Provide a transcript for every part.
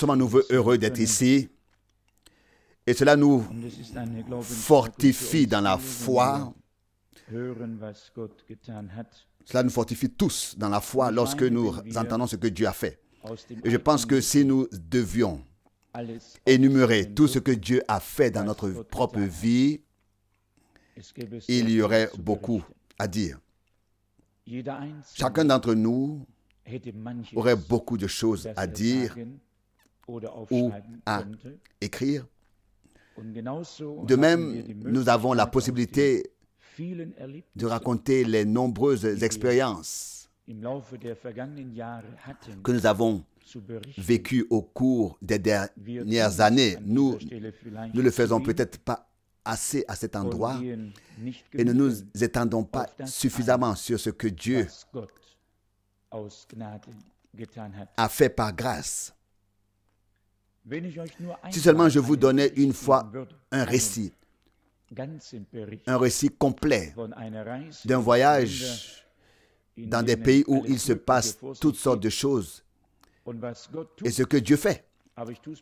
Nous sommes à nouveau heureux d'être ici. Et cela nous fortifie dans la foi. Cela nous fortifie tous dans la foi lorsque nous entendons ce que Dieu a fait. Et je pense que si nous devions énumérer tout ce que Dieu a fait dans notre propre vie, il y aurait beaucoup à dire. Chacun d'entre nous aurait beaucoup de choses à dire ou à écrire. De même, nous avons la possibilité de raconter les nombreuses expériences que nous avons vécues au cours des dernières années. Nous ne le faisons peut-être pas assez à cet endroit et ne nous étendons pas suffisamment sur ce que Dieu a fait par grâce. Si seulement je vous donnais une fois un récit, un récit complet d'un voyage dans des pays où il se passe toutes sortes de choses et ce que Dieu fait. Mais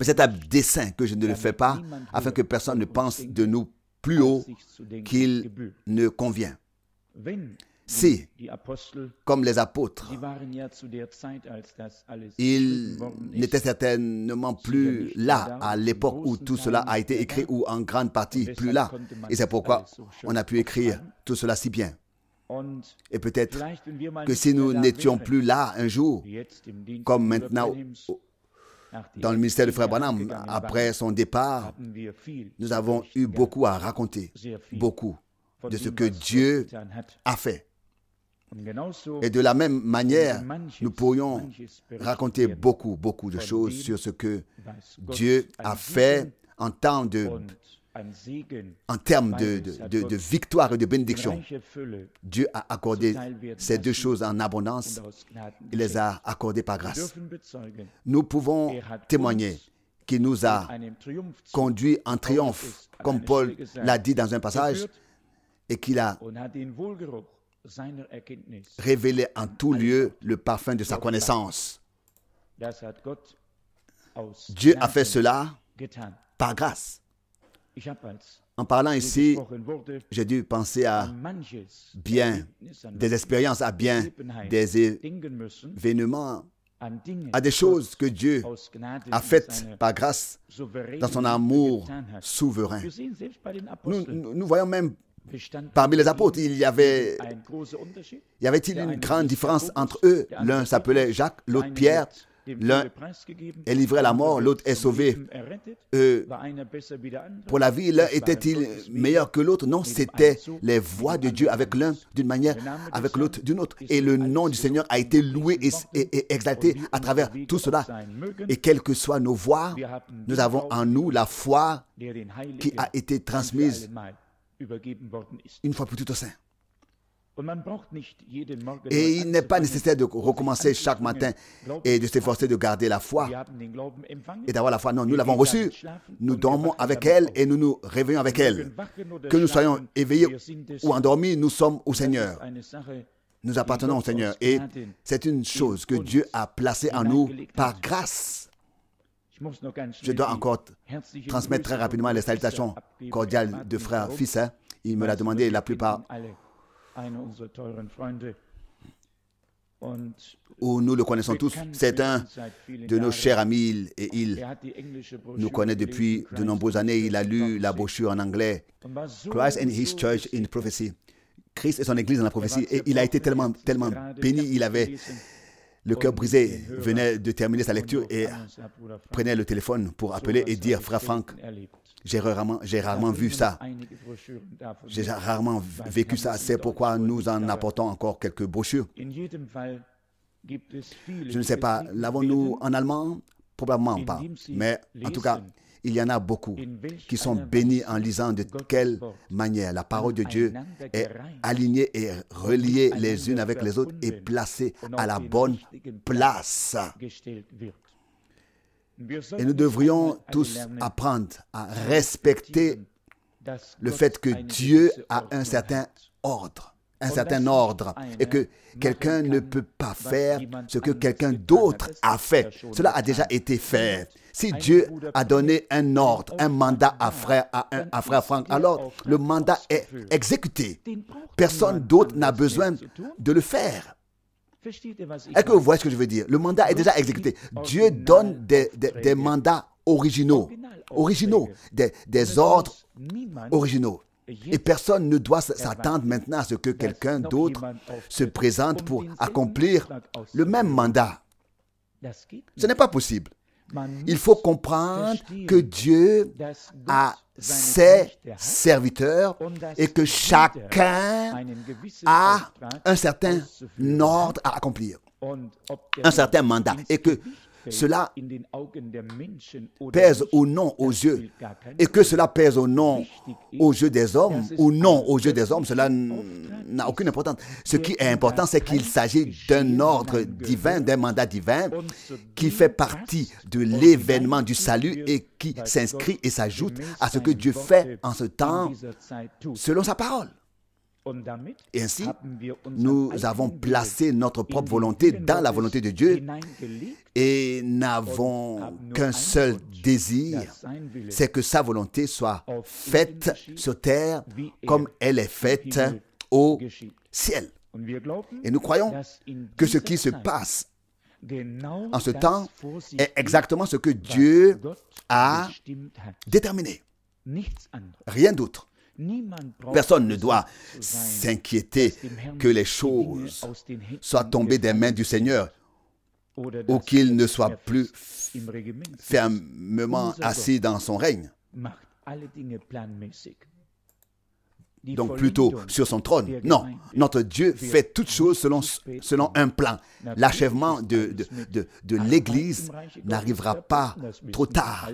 c'est à dessein que je ne le fais pas afin que personne ne pense de nous plus haut qu'il ne convient. Si, comme les apôtres, ils n'étaient certainement plus là à l'époque où tout cela a été écrit ou en grande partie plus là. Et c'est pourquoi on a pu écrire tout cela si bien. Et peut-être que si nous n'étions plus là un jour, comme maintenant dans le ministère de Frère Branham, après son départ, nous avons eu beaucoup à raconter, beaucoup de ce que Dieu a fait et de la même manière, nous pourrions raconter beaucoup, beaucoup de choses sur ce que Dieu a fait en de en termes de, de, victoire et de bénédiction. Dieu a accordé ces deux choses en abondance. Il les a accordées par grâce. Nous pouvons témoigner qu'il nous a conduits en triomphe, comme Paul l'a dit dans un passage, et qu'il a révéler en tout lieu le parfum de sa connaissance. Dieu a fait cela par grâce. En parlant ici, j'ai dû penser à bien des expériences, à bien des événements, à des choses que Dieu a faites par grâce dans son amour souverain. Nous, nous voyons même Parmi les apôtres, il y avait, y avait-il une grande différence entre eux L'un s'appelait Jacques, l'autre Pierre. L'un est livré à la mort, l'autre est sauvé. Euh, pour la vie, l'un était-il meilleur que l'autre Non, c'était les voix de Dieu avec l'un d'une manière, avec l'autre d'une autre. Et le nom du Seigneur a été loué et, exalté à travers tout cela. Et quelles que soient nos voix, nous avons en nous la foi qui a été transmise une fois pour tout au sein. Et il n'est pas nécessaire de recommencer chaque matin et de s'efforcer de garder la foi et d'avoir la foi. Non, nous l'avons reçue. Nous dormons avec elle et nous nous réveillons avec elle. Que nous soyons éveillés ou endormis, nous sommes au Seigneur. Nous appartenons au Seigneur. Et c'est une chose que Dieu a placée en nous par grâce. Je dois encore transmettre très rapidement les salutations cordiales de frère Fissa, hein. Il me l'a demandé la plupart où nous le connaissons tous. C'est un de nos chers amis et il nous connaît depuis de nombreuses années. Il a lu la brochure en anglais, Christ and His Church in Prophecy. Christ et son Église dans la prophétie. Et il a été tellement, tellement béni. Il avait le cœur brisé venait de terminer sa lecture et prenait le téléphone pour appeler et dire Frère Franck, j'ai rarement, rarement, vu ça. J'ai rarement vécu ça. C'est pourquoi nous en apportons encore quelques brochures. Je ne sais pas, l'avons-nous en allemand Probablement pas. Mais en tout cas, il y en a beaucoup qui sont bénis en lisant de quelle manière la parole de Dieu est alignée et reliée les unes avec les autres et placée à la bonne place. Et nous devrions tous apprendre à respecter le fait que Dieu a un certain ordre un certain ordre et que quelqu'un ne peut pas faire ce que quelqu'un d'autre a fait. Cela a déjà été fait. Si Dieu a donné un ordre, un mandat à frère, à, un, à frère Franck, alors le mandat est exécuté. Personne d'autre n'a besoin de le faire. Est-ce que vous voyez ce que je veux dire Le mandat est déjà exécuté. Dieu donne des, des, des mandats originaux, originaux, des, des ordres originaux. Et personne ne doit s'attendre maintenant à ce que quelqu'un d'autre se présente pour accomplir le même mandat. Ce n'est pas possible. Il faut comprendre que Dieu a ses serviteurs et que chacun a un certain ordre à accomplir, un certain mandat, et que cela pèse ou non aux yeux, et que cela pèse ou non aux yeux des hommes, ou non aux yeux des hommes, cela n'a aucune importance. Ce qui est important, c'est qu'il s'agit d'un ordre divin, d'un mandat divin, qui fait partie de l'événement du salut et qui s'inscrit et s'ajoute à ce que Dieu fait en ce temps, selon sa parole. Et ainsi, nous avons placé notre propre volonté dans la volonté de Dieu et n'avons qu'un seul désir, c'est que sa volonté soit faite sur terre comme elle est faite au ciel. Et nous croyons que ce qui se passe en ce temps est exactement ce que Dieu a déterminé. Rien d'autre. Personne ne doit s'inquiéter que les choses soient tombées des mains du Seigneur ou qu'il ne soit plus fermement assis dans son règne. Donc plutôt sur son trône. Non, notre Dieu fait toutes choses selon, un plan. L'achèvement de l'Église n'arrivera pas trop tard.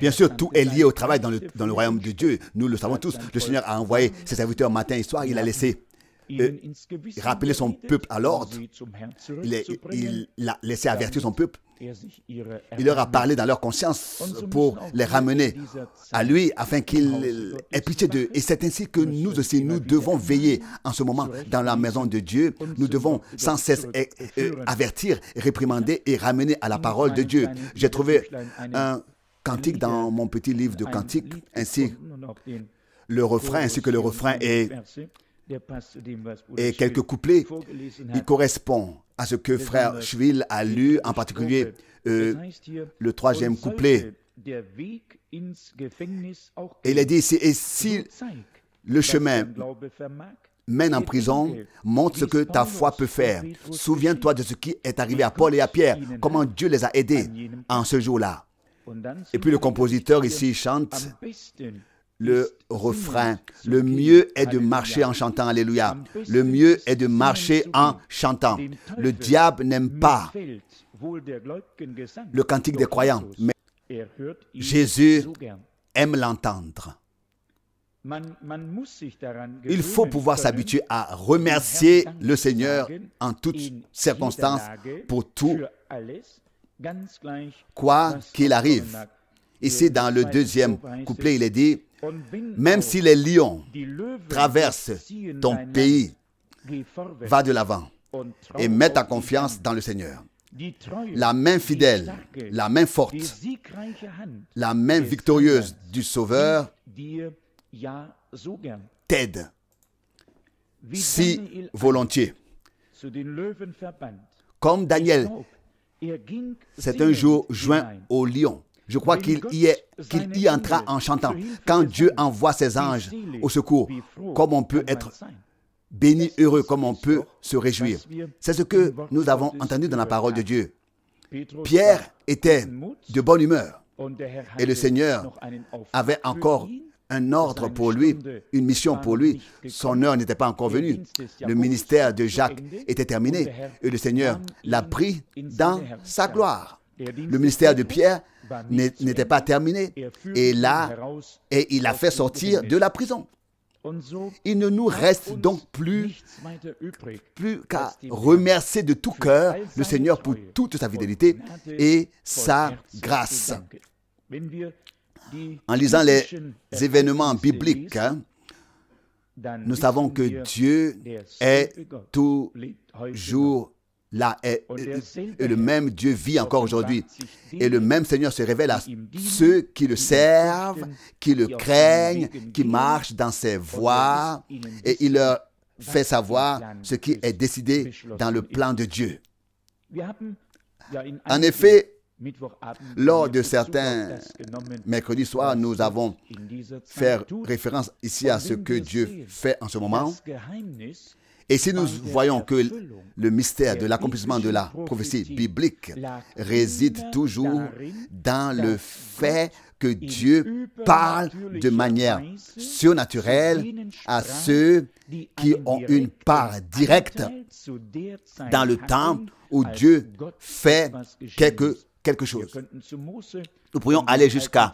Bien sûr, tout est lié au travail dans le, dans le royaume de Dieu. Nous le savons tous. Le Seigneur a envoyé ses serviteurs matin et soir. Il a laissé euh, rappeler son peuple à l'ordre. Il, il, a laissé avertir son peuple. Il leur a parlé dans leur conscience pour les ramener à lui afin qu'il ait pitié d'eux. Et c'est ainsi que nous aussi, nous devons veiller en ce moment dans la maison de Dieu. Nous devons sans cesse avertir, réprimander et ramener à la parole de Dieu. J'ai trouvé un Cantique dans mon petit livre de cantique, ainsi le refrain, ainsi que le refrain et quelques couplets, il correspond à ce que frère Schwill a lu, en particulier euh, le troisième couplet. il a dit ici, et si le chemin mène en prison, montre ce que ta foi peut faire. Souviens-toi de ce qui est arrivé à Paul et à Pierre, comment Dieu les a aidés en ce jour-là. Et puis le compositeur ici chante le refrain. Le mieux est de marcher en chantant Alléluia. Le mieux est de marcher en chantant. Le diable n'aime pas le cantique des croyants, mais Jésus aime l'entendre. Il faut pouvoir s'habituer à remercier le Seigneur en toutes circonstances pour tout quoi qu'il arrive. Ici, dans le deuxième couplet, il est dit, même si les lions traversent ton pays, va de l'avant et mets ta confiance dans le Seigneur. La main fidèle, la main forte, la main victorieuse du Sauveur t'aide si volontiers. Comme Daniel c'est un jour joint au lion. Je crois qu'il y, est, qu'il y entra en chantant. Quand Dieu envoie ses anges au secours, comme on peut être béni, heureux, comme on peut se réjouir. C'est ce que nous avons entendu dans la parole de Dieu. Pierre était de bonne humeur et le Seigneur avait encore un ordre pour lui, une mission pour lui. Son heure n'était pas encore venue. Le ministère de Jacques était terminé et le Seigneur l'a pris dans sa gloire. Le ministère de Pierre n'était pas terminé et là, et il l'a fait sortir de la prison. Il ne nous reste donc plus, plus qu'à remercier de tout cœur le Seigneur pour toute sa fidélité et sa grâce en lisant les événements bibliques, hein, nous savons que Dieu est toujours là. Et, le même Dieu vit encore aujourd'hui. Et le même Seigneur se révèle à ceux qui le servent, qui le craignent, qui marchent dans ses voies. Et il leur fait savoir ce qui est décidé dans le plan de Dieu. En effet, lors de certains mercredis soirs, nous avons fait référence ici à ce que Dieu fait en ce moment. Et si nous voyons que le mystère de l'accomplissement de la prophétie biblique réside toujours dans le fait que Dieu parle de manière surnaturelle à ceux qui ont une part directe dans le temps où Dieu fait quelque chose quelque chose. Nous pourrions aller jusqu'à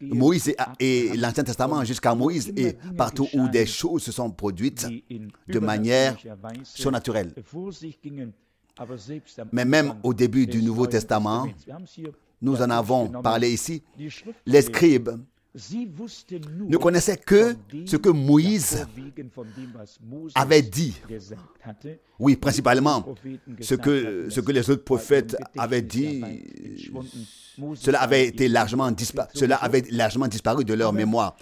Moïse et, et l'Ancien Testament, jusqu'à Moïse et partout où des choses se sont produites de manière surnaturelle. Mais même au début du Nouveau Testament, nous en avons parlé ici, les scribes ne connaissaient que ce que Moïse avait dit. Oui, principalement ce que, ce que les autres prophètes avaient dit. Cela avait, été largement cela avait largement disparu de leur mémoire.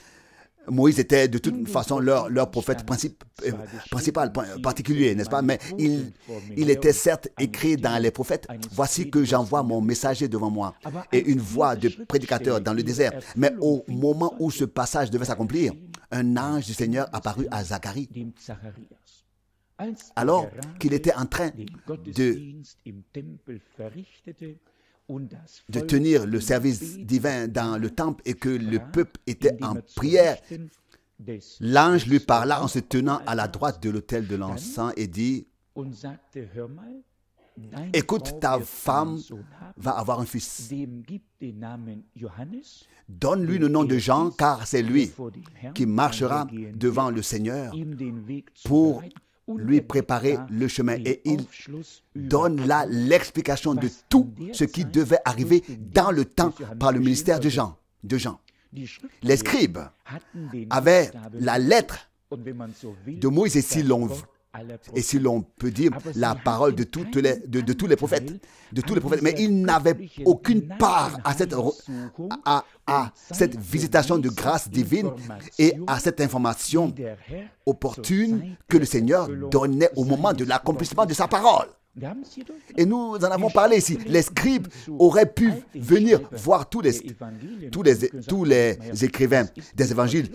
Moïse était de toute façon leur, prophète euh, principal, particulier, n'est-ce pas Mais il, il était certes écrit dans les prophètes, voici que j'envoie mon messager devant moi ah bah, et une voix de prédicateur dans le désert. Mais au moment où ce passage devait s'accomplir, un ange du Seigneur apparut à Zacharie alors qu'il était en train de de tenir le service divin dans le temple et que le peuple était en prière, l'ange lui parla en se tenant à la droite de l'autel de l'encens et dit, Écoute, ta femme va avoir un fils. Donne-lui le nom de er Jean, car c'est lui qui marchera devant le Seigneur pour lui préparer le chemin et il donne là l'explication de tout ce qui devait arriver dans le temps par le ministère de Jean. De Jean. Les scribes avaient la lettre de Moïse et si l'on et si l'on peut dire la parole de, toutes les, de, tous les prophètes, de tous les prophètes, mais ils n'avaient aucune part à cette, à cette visitation de grâce divine et à cette information opportune que le Seigneur donnait au moment de l'accomplissement de sa parole. Et nous en avons parlé ici. Les scribes auraient pu venir voir tous les, tous les, tous les écrivains des évangiles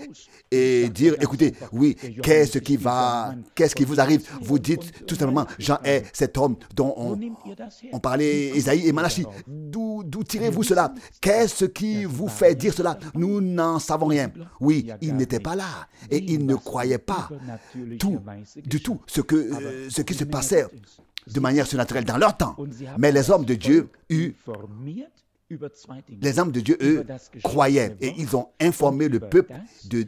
et dire, écoutez, oui, qu'est-ce qui va, qu'est-ce qui vous arrive Vous dites tout simplement, Jean est cet homme dont on, parlait Isaïe et Malachi. D'où tirez-vous cela Qu'est-ce qui vous fait dire cela Nous n'en savons rien. Oui, il n'était pas là et il ne croyait pas tout, du tout ce, que, ah euh, ben, ce qui se passait de manière surnaturelle dans leur temps. Mais les hommes de Dieu eurent les hommes de Dieu, eux, croyaient et ils ont informé le peuple de,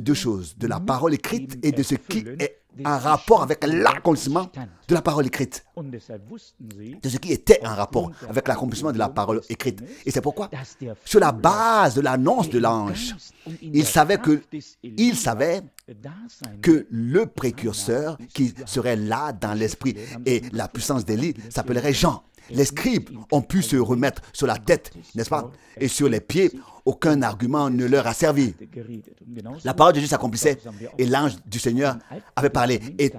deux choses, de la parole écrite et de ce qui est en rapport avec l'accomplissement de la parole écrite, de ce qui était en rapport avec l'accomplissement de la parole écrite. Et c'est pourquoi, sur la base de l'annonce de l'ange, il savait que, que le précurseur qui serait là dans l'esprit et la puissance d'Élie s'appellerait Jean. Les scribes ont pu se remettre sur la tête, n'est-ce pas, et sur les pieds. Aucun argument ne leur a servi. La parole de Jésus s'accomplissait et l'ange du Seigneur avait parlé. Et,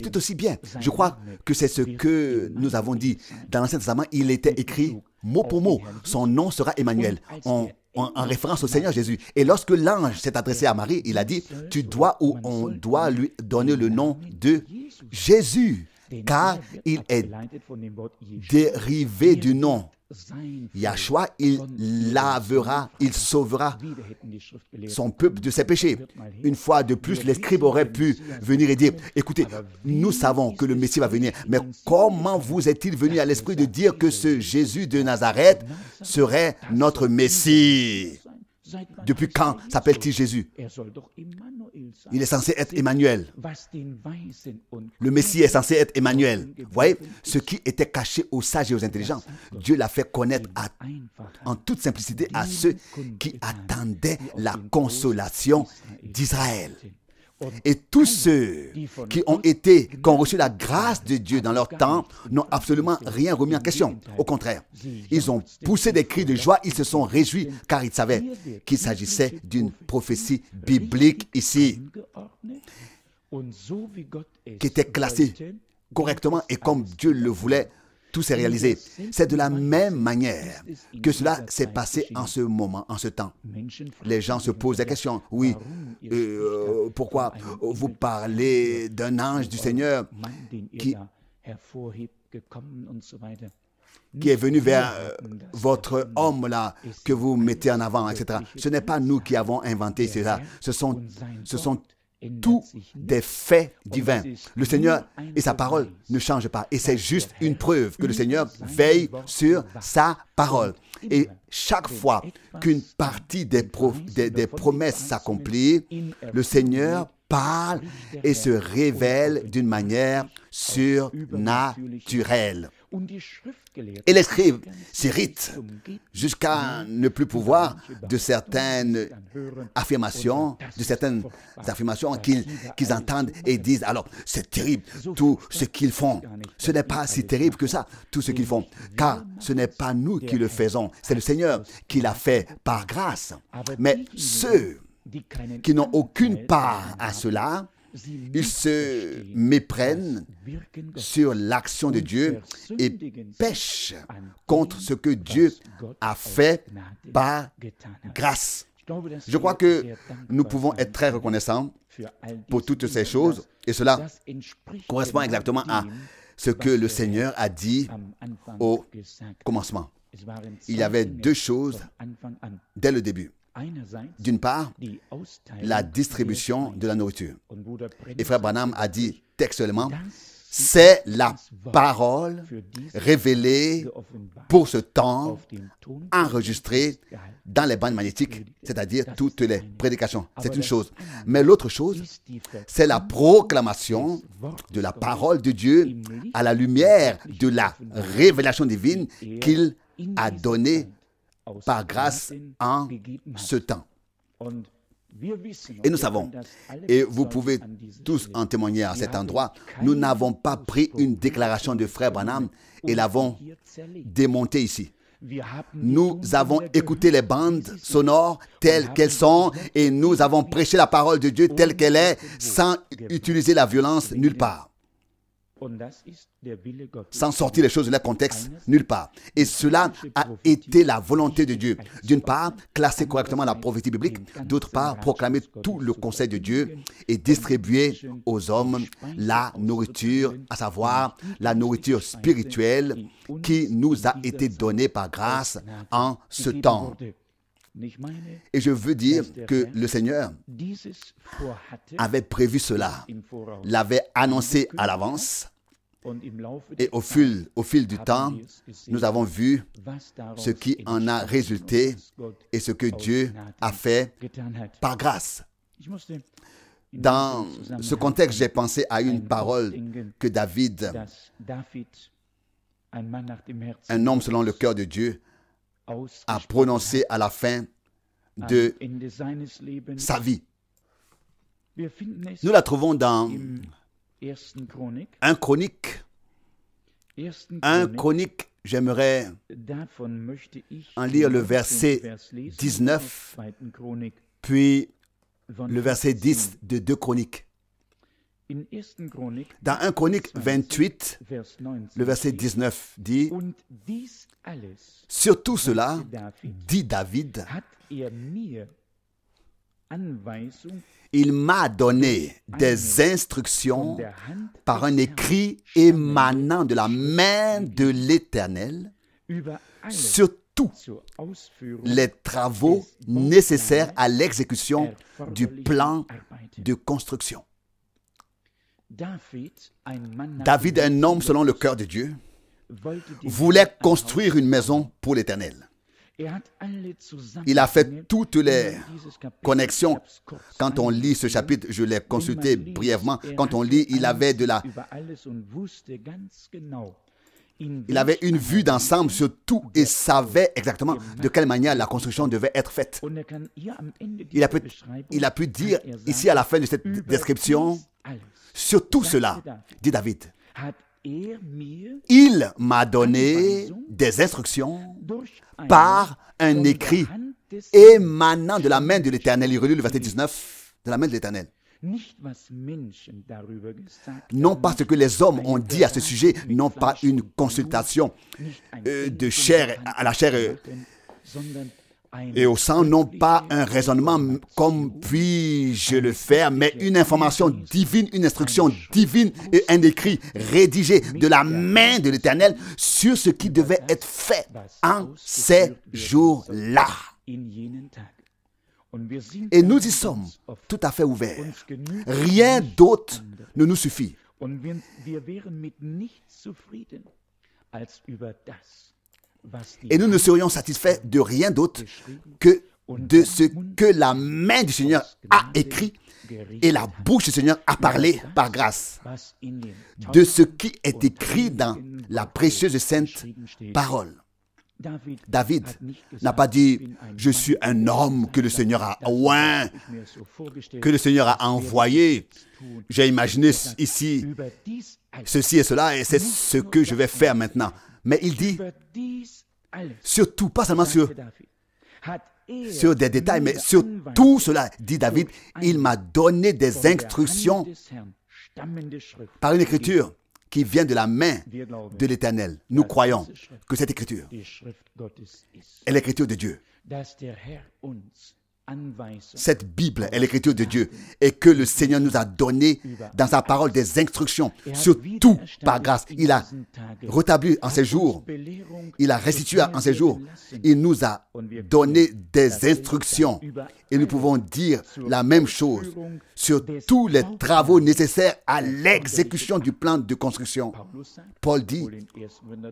tout aussi bien, je crois que c'est ce que nous avons dit. Dans l'Ancien Testament, il était écrit mot pour mot, son nom sera Emmanuel. en, en, référence au Seigneur Jésus. Et lorsque l'ange s'est adressé à Marie, il a dit, tu dois ou on doit lui donner le nom de Jésus car il est dérivé du nom. Yahshua, il lavera, il sauvera son peuple de ses péchés. Une fois de plus, les scribes auraient pu venir et dire, écoutez, nous savons que le Messie va venir, mais comment vous est-il venu à l'esprit de dire que ce Jésus de Nazareth serait notre Messie depuis quand s'appelle-t-il Jésus Il est censé être Emmanuel. Le Messie est censé être Emmanuel. voyez, ce qui était caché aux sages et aux intelligents, Dieu l'a fait connaître en toute simplicité à ceux qui attendaient la consolation d'Israël. Et tous ceux qui ont été, qui ont reçu la grâce de Dieu dans leur temps, n'ont absolument rien remis en question. Au contraire, ils ont poussé des cris de joie, ils se sont réjouis, car ils savaient qu'il s'agissait d'une prophétie biblique ici, qui était classée correctement et comme Dieu le voulait tout s'est réalisé. C'est de la même manière que cela s'est passé en ce moment, en ce temps. Les gens se posent la question, oui, euh, pourquoi vous parlez d'un ange du Seigneur qui, qui est venu vers euh, votre homme là que vous mettez en avant, etc. Ce n'est pas nous qui avons inventé cela. Ce sont, ce sont tous des faits oh, divins. Le Seigneur et sa parole ne changent pas. Et c'est juste une preuve que le Seigneur veille sur sa parole. Et chaque fois qu'une partie des, des promesses s'accomplit, le Seigneur parle et se révèle d'une manière surnaturelle. Et les ses jusqu'à ne plus pouvoir de certaines affirmations, de certaines affirmations qu'ils entendent et disent, alors c'est terrible tout ce qu'ils font. Ce n'est pas si terrible que ça, tout ce qu'ils font, car ce n'est pas nous qui le faisons, c'est le Seigneur qui l'a fait par grâce. Mais ceux qui n'ont aucune part à cela, ils se méprennent sur l'action de Dieu et pêchent contre ce que Dieu a fait par grâce. Je crois que nous pouvons être très reconnaissants pour toutes ces choses et cela correspond exactement à ce que le Seigneur a dit au commencement. Il y avait deux choses dès le début. D'une part, la distribution de la nourriture. Et Frère Branham a dit textuellement, c'est la parole révélée pour ce temps, enregistrée dans les bandes magnétiques, c'est-à-dire toutes les prédications. C'est une chose. Mais l'autre chose, c'est la proclamation de la parole de Dieu à la lumière de la révélation divine qu'il a donnée par grâce en ce temps. Et nous savons, et vous pouvez tous en témoigner à cet endroit, nous n'avons pas pris une déclaration de frère Branham et l'avons démontée ici. Nous avons écouté les bandes sonores telles qu'elles sont et nous avons prêché la parole de Dieu telle qu'elle est sans utiliser la violence nulle part sans sortir les choses de leur contexte nulle part. Et cela a été la volonté de Dieu. D'une part, classer correctement la prophétie biblique, d'autre part, proclamer tout le conseil de Dieu et distribuer aux hommes la nourriture, à savoir la nourriture spirituelle qui nous a été donnée par grâce en ce temps. Et je veux dire que le Seigneur avait prévu cela, l'avait annoncé à l'avance et au fil, au fil du temps, nous avons vu ce qui en a résulté et ce que Dieu a fait par grâce. Dans ce contexte, j'ai pensé à une parole que David, un homme selon le cœur de Dieu, a prononcée à la fin de sa vie. Nous la trouvons dans un Chronique. 1 Chronique, j'aimerais en lire le verset 19, puis le verset 10 de deux Chroniques. Dans un Chronique 28, le verset 19 dit, Sur tout cela, dit David, il m'a donné des instructions par un écrit émanant de la main de l'Éternel sur tous les travaux nécessaires à l'exécution du plan de construction. David, un homme selon le cœur de Dieu, voulait construire une maison pour l'Éternel. Il a fait toutes les connexions. Quand on lit ce hein? chapitre, je l'ai consulté brièvement. Quand on lit, il avait de la... Il avait une vue d'ensemble sur tout et savait exactement de quelle manière la construction devait être faite. Er il a pu, il a pu dire er ici à la fin de cette description, sur tout cela, dit David, il m'a donné des instructions par un écrit émanant de la main de l'Éternel. Il relit le verset 19, de la main de l'Éternel. Non parce que les hommes ont dit à ce sujet, non pas une consultation euh, de chair à la chair. Euh, et au sang non pas un raisonnement comme puis-je le faire, mais une information divine, une instruction divine et un écrit rédigé de la main de l'Éternel sur ce qui devait être fait en ces jours-là. Et nous y sommes tout à fait ouverts. Rien d'autre ne nous suffit. Et nous ne serions satisfaits de rien d'autre que de ce que la main du Seigneur a écrit et la bouche du Seigneur a parlé par grâce de ce qui est écrit dans la précieuse et sainte parole. David n'a pas dit Je suis un homme que le Seigneur a ouin, que le Seigneur a envoyé. J'ai imaginé ici ceci et cela, et c'est ce que je vais faire maintenant. Mais il dit surtout, pas seulement sur, des détails, mais sur tout cela, dit David, il m'a donné des instructions par une écriture qui vient de la main de l'Éternel. Nous croyons que cette écriture est l'écriture de Dieu cette Bible est l'écriture de Dieu et que le Seigneur nous a donné dans sa parole des instructions sur tout par grâce. Il a rétabli en ces jours, il a restitué en ces jours, il nous a donné des instructions et nous pouvons dire la même chose sur tous les travaux nécessaires à l'exécution du plan de construction. Paul dit,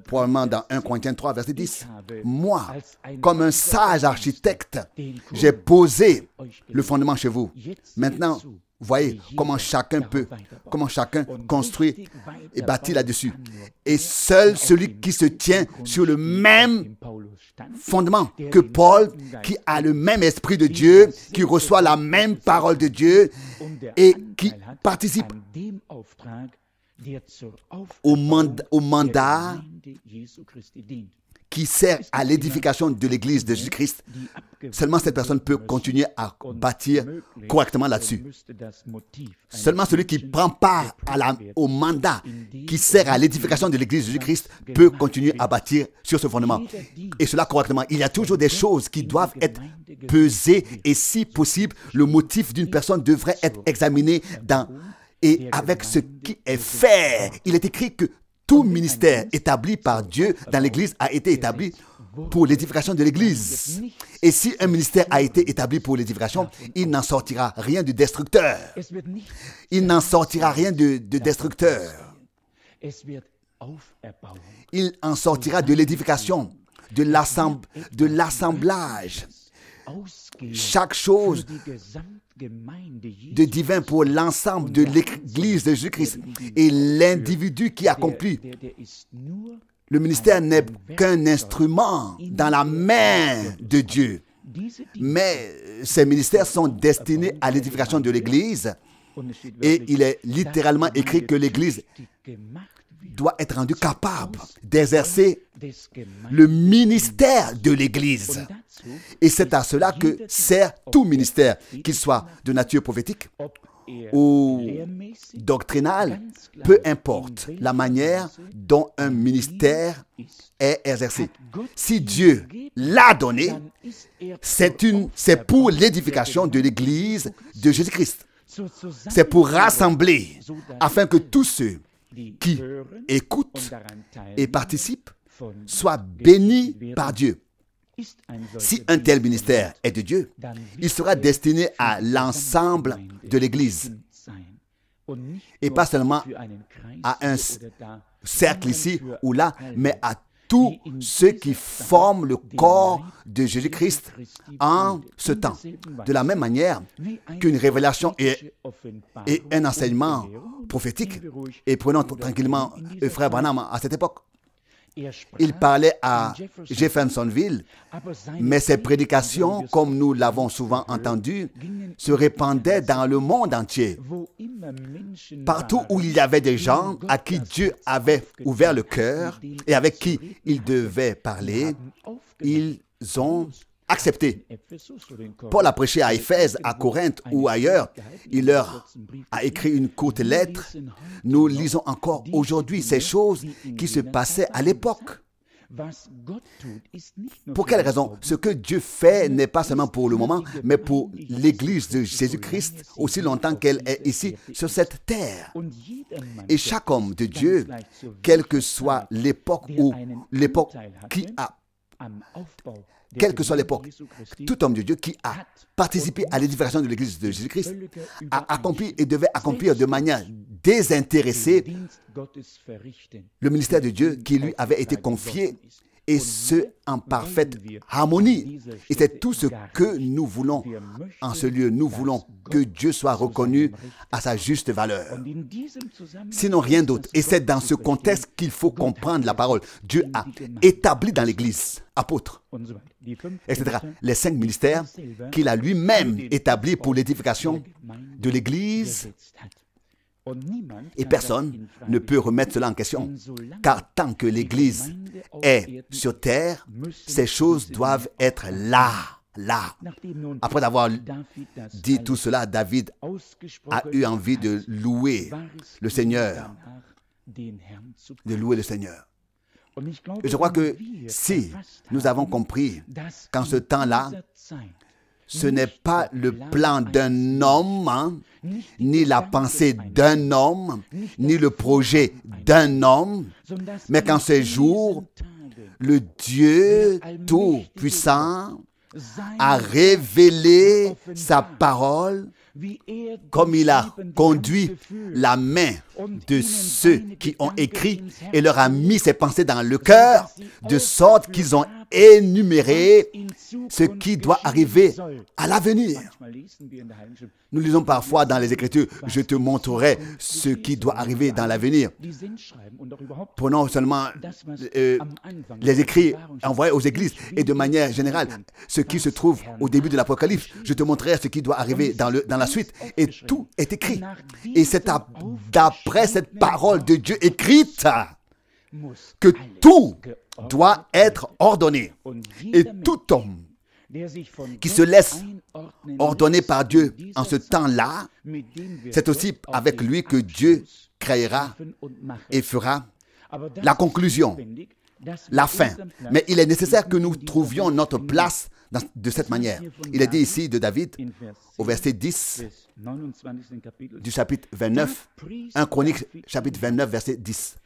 probablement dans 1 Corinthiens 3, verset 10, Moi, comme un sage architecte, j'ai posé le fondement chez vous. Maintenant, voyez comment chacun peut, comment chacun construit et bâtit là-dessus. Et seul celui qui se tient sur le même fondement que Paul, qui a le même esprit de Dieu, qui reçoit la même parole de Dieu et qui participe au, au mandat qui sert à l'édification de l'Église de Jésus-Christ, seulement cette personne peut continuer à bâtir correctement là-dessus. Seulement celui qui prend part à au mandat qui sert à l'édification de l'Église de Jésus-Christ peut continuer à bâtir sur ce fondement. Et cela correctement. Il y a toujours des choses qui doivent être pesées et si possible, le motif d'une personne devrait être examiné dans et avec ce qui est fait. Il est écrit que tout ministère établi par Dieu dans l'Église a été établi pour l'édification de l'Église. Et si un ministère a été établi pour l'édification, il n'en sortira rien de destructeur. Il n'en sortira rien de, destructeur. Il en sortira de l'édification, de l'assemblage. Chaque chose de divin pour l'ensemble de l'Église de Jésus-Christ. Et l'individu qui accomplit le ministère n'est qu'un instrument dans la main de Dieu. Mais ces ministères sont destinés à l'édification de l'Église. Et il est littéralement écrit que l'Église doit être rendu capable d'exercer le ministère de l'Église. Et c'est à cela que sert tout ministère, qu'il soit de nature prophétique ou doctrinale. peu importe la manière dont un ministère est exercé. Si Dieu l'a donné, c'est pour l'édification de l'Église de Jésus-Christ. C'est pour rassembler afin que tous ceux qui écoutent et participe soit béni par Dieu. Si un tel ministère est de Dieu, il sera destiné à l'ensemble de l'Église et pas seulement à un cercle ici ou là, mais à tout ce qui forme le corps de Jésus-Christ en ce temps. De la même manière qu'une révélation et, un enseignement prophétique, et prenons tranquillement le euh, frère Branham à cette époque, il parlait à Jeffersonville, mais ses prédications, comme nous l'avons souvent entendu, se répandaient dans le monde entier. Partout où il y avait des gens à qui Dieu avait ouvert le cœur et avec qui il devait parler, ils ont accepté. Paul a prêché à Éphèse, à Corinthe ou ailleurs. Il leur a écrit une courte lettre. Nous lisons encore aujourd'hui ces choses qui se passaient à l'époque. Pour quelle raison Ce que Dieu fait n'est pas seulement pour le moment, mais pour l'Église de Jésus-Christ aussi longtemps qu'elle est ici sur cette terre. Et chaque homme de Dieu, quelle que soit l'époque ou l'époque qui a quelle que soit l'époque, tout homme de Dieu qui a participé à l'édification de l'Église de Jésus-Christ a accompli et devait accomplir de manière désintéressée le ministère de Dieu qui lui avait été confié et ce en parfaite harmonie. Et c'est tout ce que nous voulons en ce lieu. Nous voulons que Dieu soit reconnu à sa juste valeur. Sinon rien d'autre. Et c'est dans ce contexte qu'il faut comprendre la parole. Dieu a établi dans l'Église, apôtres, etc., les cinq ministères qu'il a lui-même établis pour l'édification de l'Église et personne ne peut remettre cela en question, car tant que l'Église est sur terre, ces choses doivent être là, là. Après avoir dit tout cela, David a eu envie de louer le Seigneur, de louer le Seigneur. Et je crois que si nous avons compris qu'en ce temps-là, ce n'est pas le plan hein, d'un homme, ni la pensée d'un homme, ni le projet d'un homme, mais qu'en ces jours, le Dieu Tout-Puissant a révélé sa parole comme il a conduit la main de ceux qui ont écrit et leur a mis ses pensées dans le cœur, de sorte qu'ils ont énumérer ce qui doit arriver à l'avenir. Nous lisons parfois dans les Écritures, je te montrerai ce qui doit arriver dans l'avenir. Prenons seulement euh, les écrits envoyés aux églises et de manière générale, ce qui se trouve au début de l'Apocalypse, je te montrerai ce qui doit arriver dans, le, dans la suite. Et tout est écrit. Et c'est d'après cette parole de Dieu écrite que tout doit être ordonné. Et tout homme qui se laisse ordonner par Dieu en ce temps-là, c'est aussi avec lui que Dieu créera et fera la conclusion, la fin. Mais il est nécessaire que nous trouvions notre place de cette manière. Il est dit ici de David au verset 10 du chapitre 29, 1 Chronique chapitre 29 verset 10.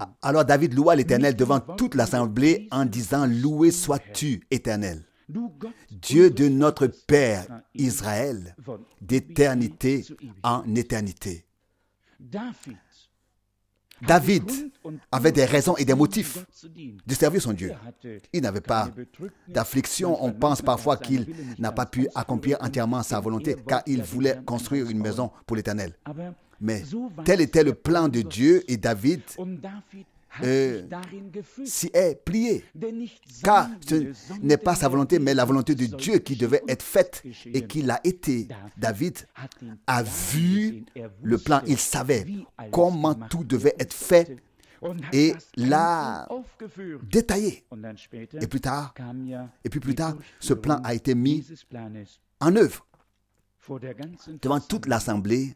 Ah, alors David loua l'Éternel devant toute l'assemblée en disant, Loué sois-tu, Éternel, Dieu de notre Père Israël, d'éternité en éternité. David avait des raisons et des motifs de servir son Dieu. Il n'avait pas d'affliction. On pense parfois qu'il n'a pas pu accomplir entièrement sa volonté car il voulait construire une maison pour l'Éternel. Mais tel était le plan de Dieu et David euh, s'y est plié. Car ce n'est pas sa volonté, mais la volonté de Dieu qui devait être faite et qui l'a été. David a vu er le plan, il savait comment tout devait être fait et l'a détaillé. Et plus tard, et puis plus tard, ce plan a été mis en œuvre. Devant toute l'assemblée,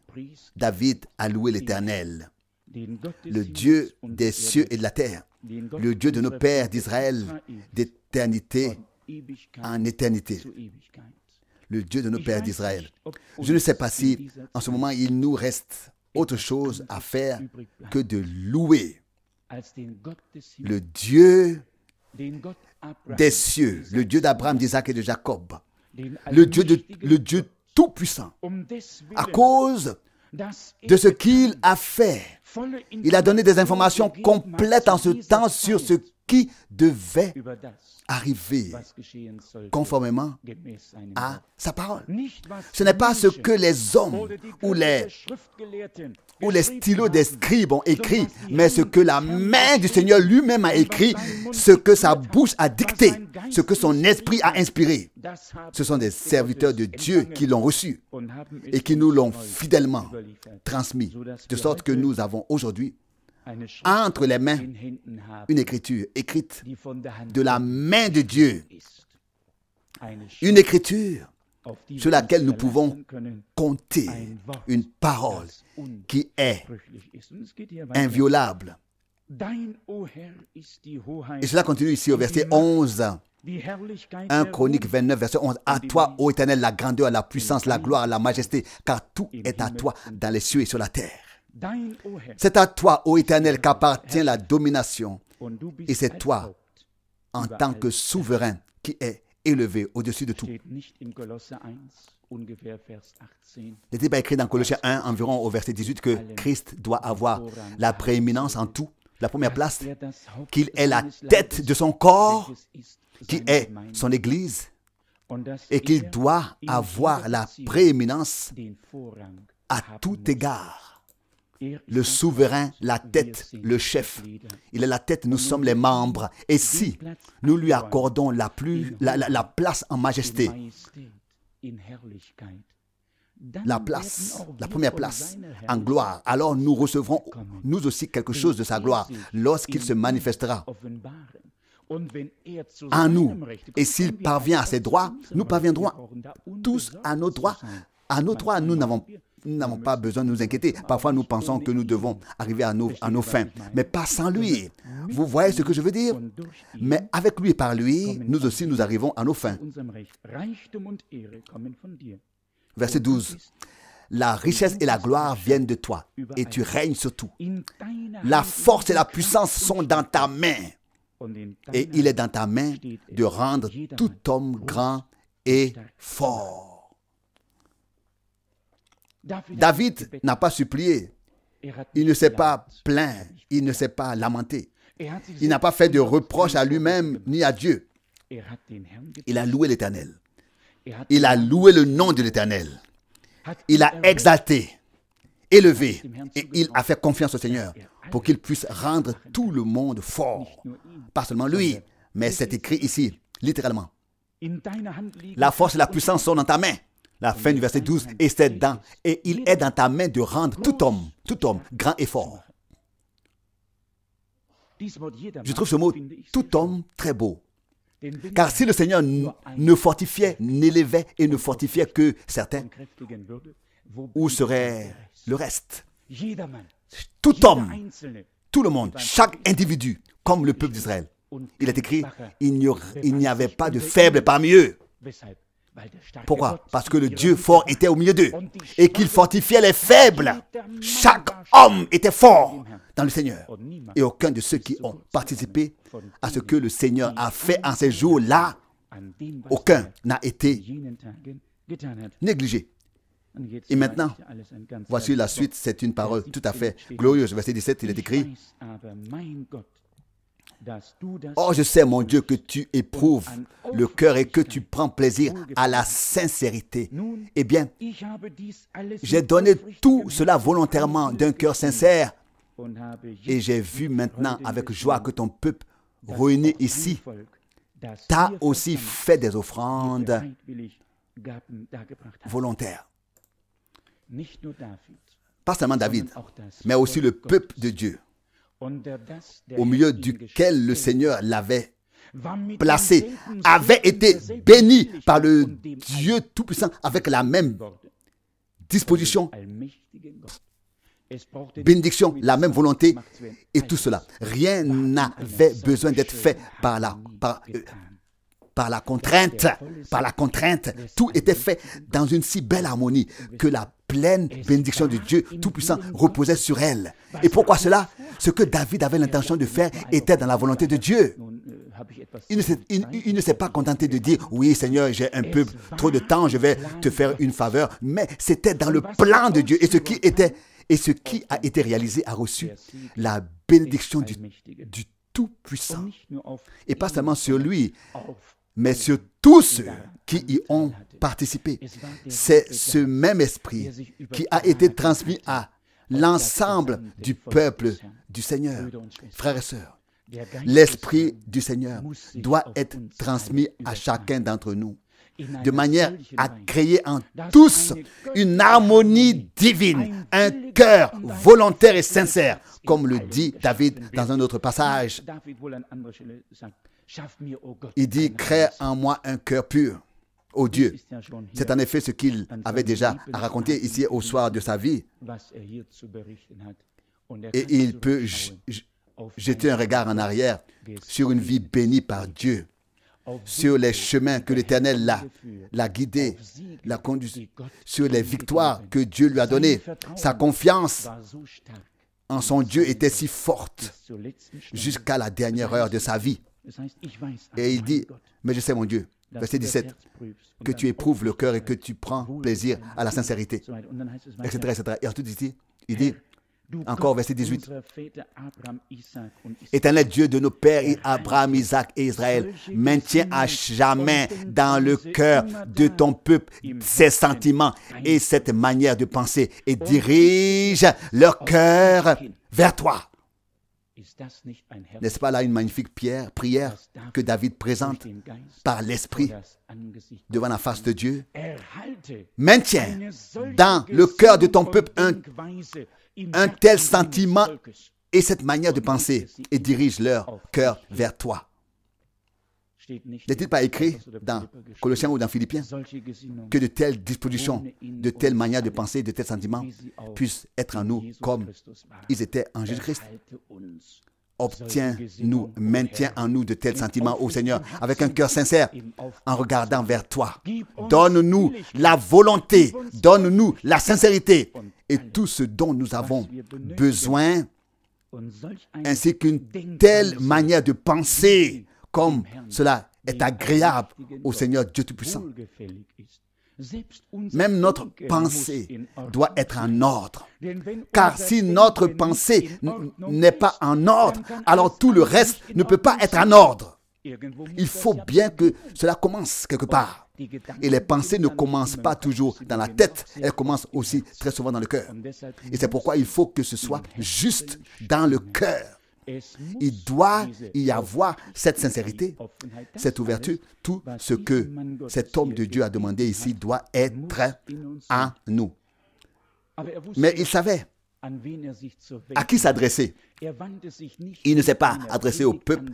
David a loué l'Éternel, le Dieu des cieux et de la terre, le Dieu de nos pères d'Israël d'éternité en éternité, le Dieu de nos pères d'Israël. Je ne sais pas si en ce moment il nous reste autre chose à faire que de louer le Dieu des cieux, le Dieu d'Abraham, d'Isaac et de Jacob, le Dieu, de, le Dieu tout-puissant. À cause de ce qu'il a fait. Il a donné des informations complètes en ce temps sur ce devait arriver conformément à sa parole. Ce n'est pas ce que les hommes ou les, ou les stylos des scribes ont écrit, mais ce que la main du Seigneur lui-même a écrit, ce que sa bouche a dicté, ce que son esprit a inspiré. Ce sont des serviteurs de Dieu qui l'ont reçu et qui nous l'ont fidèlement transmis, de sorte que nous avons aujourd'hui entre les mains une écriture écrite de la main de Dieu. Une écriture sur laquelle nous pouvons compter une parole qui est inviolable. Et cela continue ici au verset 11. 1 Chronique 29, verset 11. À toi, ô Éternel, la grandeur, la puissance, la gloire, la majesté, car tout est à toi dans les cieux et sur la terre. C'est à toi, ô Éternel, qu'appartient la domination. Et c'est toi, en tant que souverain, qui es élevé au-dessus de tout. n'était pas écrit dans Colossiens 1, environ au verset 18, que Christ doit avoir la prééminence en tout, la première place, qu'il est la tête de son corps, qui est son Église, et qu'il doit avoir la prééminence à tout égard le souverain, la tête, le chef. Il est la tête, nous sommes les membres. Et si nous lui accordons la, plus, la, place en majesté, la place, la première place en gloire, alors nous recevrons nous aussi quelque chose de sa gloire lorsqu'il se manifestera en nous. Et s'il parvient à ses droits, nous parviendrons tous à nos droits. À nos droits, nous n'avons nous n'avons pas besoin de nous inquiéter. Parfois, nous pensons que nous devons arriver à nos, fins, mais pas sans lui. Vous voyez ce que je veux dire Mais avec lui et par lui, nous aussi, nous arrivons à nos fins. Verset 12. La richesse et la gloire viennent de toi et tu règnes sur tout. La force et la puissance sont dans ta main. Et il est dans ta main de rendre tout homme grand et fort. David n'a pas supplié. Il ne s'est pas plaint. Il ne s'est pas lamenté. Il n'a pas fait de reproche à lui-même ni à Dieu. Il a loué l'Éternel. Il a loué le nom de l'Éternel. Il a exalté, élevé, et il a fait confiance au Seigneur pour qu'il puisse rendre tout le monde fort. Pas seulement lui, mais c'est écrit ici, littéralement. La force et la puissance sont dans ta main la fin du verset 12, est cette dans, et il est dans ta main de rendre tout homme, tout homme, grand et fort. Je trouve ce mot tout homme très beau. Car si le Seigneur ne fortifiait, n'élevait et ne fortifiait que certains, où serait le reste Tout homme, tout le monde, chaque individu, comme le peuple d'Israël. Il est écrit, il n'y avait pas de faible parmi eux. Pourquoi Parce que le Dieu fort était au milieu d'eux et qu'il fortifiait les faibles. Chaque homme était fort dans le Seigneur. Et aucun de ceux qui ont participé à ce que le Seigneur a fait en ces jours-là, aucun n'a été négligé. Et maintenant, voici la suite, c'est une parole tout à fait glorieuse. Verset 17, il est écrit, Or je sais, mon Dieu, que tu éprouves le cœur et que tu prends plaisir à la sincérité. Eh bien, j'ai donné tout cela volontairement d'un cœur sincère et j'ai vu maintenant avec joie que ton peuple ruiné ici t'a aussi fait des offrandes volontaires. Pas seulement David, mais aussi le peuple de Dieu au milieu duquel le Seigneur l'avait placé, avait été béni par le Dieu Tout-Puissant avec la même disposition, bénédiction, la même volonté et tout cela. Rien n'avait besoin d'être fait par la, euh, par, la contrainte, par la contrainte. Tout était fait dans une si belle harmonie que la pleine bénédiction de Dieu Tout-Puissant reposait sur elle. Et pourquoi cela Ce que David avait l'intention de faire était dans la volonté de Dieu. Il ne, s'est pas contenté de dire, oui Seigneur, j'ai un peu trop de temps, je vais te faire une faveur, mais c'était dans le plan de Dieu. Et ce qui, était, et ce qui a été réalisé a reçu la bénédiction du Tout-Puissant. Et pas seulement sur lui, mais sur tous ceux qui y ont participer. C'est ce même esprit qui a été transmis à l'ensemble du peuple du Seigneur. Frères et sœurs, l'esprit du Seigneur doit être transmis à chacun d'entre nous de manière à créer en tous une harmonie divine, un cœur volontaire et sincère, comme le dit David dans un autre passage. Il dit, crée en moi un cœur pur. Dieu, C'est en effet ce qu'il avait déjà à raconter ici au soir de sa vie. Et il peut jeter un regard en arrière sur une vie bénie par Dieu, sur les chemins que l'Éternel l'a, l'a guidé, l'a conduit, sur les victoires que Dieu lui a données. Sa confiance en son Dieu était si forte jusqu'à la dernière heure de sa vie. Et il dit, mais je sais mon Dieu, verset 17, que tu éprouves le cœur et que tu prends plaisir à la sincérité, etc. etc. Et ensuite ici, il dit, encore verset 18, Éternel Dieu de nos pères, Abraham, Isaac et Israël, maintiens à jamais dans le cœur de ton peuple ces sentiments et cette manière de penser et dirige leur cœur vers toi. N'est-ce pas là une magnifique pierre, prière que David présente par l'Esprit devant la face de Dieu er Maintiens dans le cœur de ton peuple un tel sentiment et cette manière de penser et dirige leur cœur vers toi. N'est-il pas écrit dans Colossiens ou dans Philippiens que de telles dispositions, de telles manières de penser, de tels sentiments puissent être en nous comme ils étaient en Jésus-Christ Obtiens-nous, maintiens en nous de tels sentiments, ô Seigneur, avec un cœur sincère, en regardant vers toi. Donne-nous la volonté, donne-nous la sincérité et tout ce dont nous avons besoin, ainsi qu'une telle manière de penser comme cela est agréable au Seigneur Dieu Tout-Puissant. Même notre pensée doit être en ordre. Car si notre pensée n'est pas en ordre, alors tout le reste ne peut pas être en ordre. Il faut bien que cela commence quelque part. Et les pensées ne commencent pas toujours dans la tête, elles commencent aussi très souvent dans le cœur. Et c'est pourquoi il faut que ce soit juste dans le cœur. Il doit y avoir cette sincérité, cette ouverture. Tout ce que cet homme de Dieu a demandé ici doit être en nous. Mais il savait à qui s'adresser. Il ne s'est pas adressé au peuple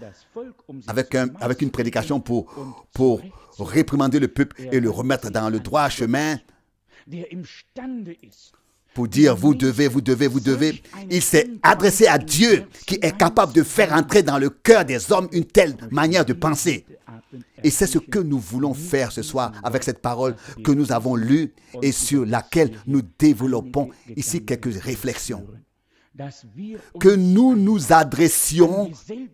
avec, avec une prédication pour, pour réprimander le peuple et le remettre dans le droit chemin pour dire vous devez, vous devez, vous devez. Il s'est adressé à Dieu qui est capable de faire entrer dans le cœur des hommes une telle manière de penser. Et c'est ce que nous voulons faire ce soir avec cette parole que nous avons lue et sur laquelle nous développons ici quelques réflexions que nous nous adressions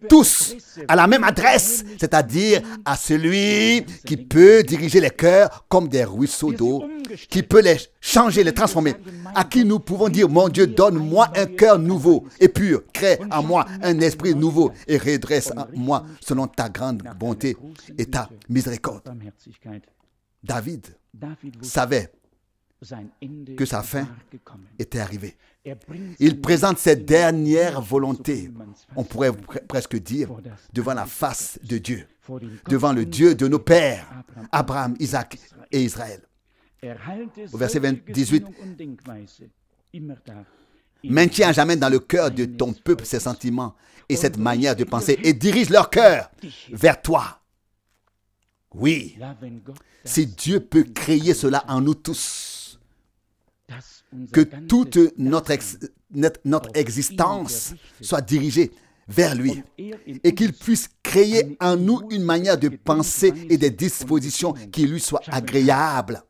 tous à la même adresse, c'est-à-dire à celui qui peut diriger les cœurs comme des ruisseaux d'eau, qui peut les changer, les transformer, à qui nous pouvons dire, mon Dieu, donne-moi un cœur nouveau et pur, crée en moi un esprit nouveau et redresse en moi selon ta grande bonté et ta miséricorde. David savait que sa fin était arrivée. Il présente cette dernière volonté, on pourrait presque dire, devant la face de Dieu, devant le Dieu de nos pères, Abraham, Isaac et Israël. Au verset 28, Maintiens jamais dans le cœur de ton peuple ces sentiments et cette manière de penser et dirige leur cœur vers toi. Oui, si Dieu peut créer cela en nous tous, que toute notre, notre existence soit dirigée vers lui et qu'il puisse créer en nous une manière de penser et des dispositions qui lui soient agréables.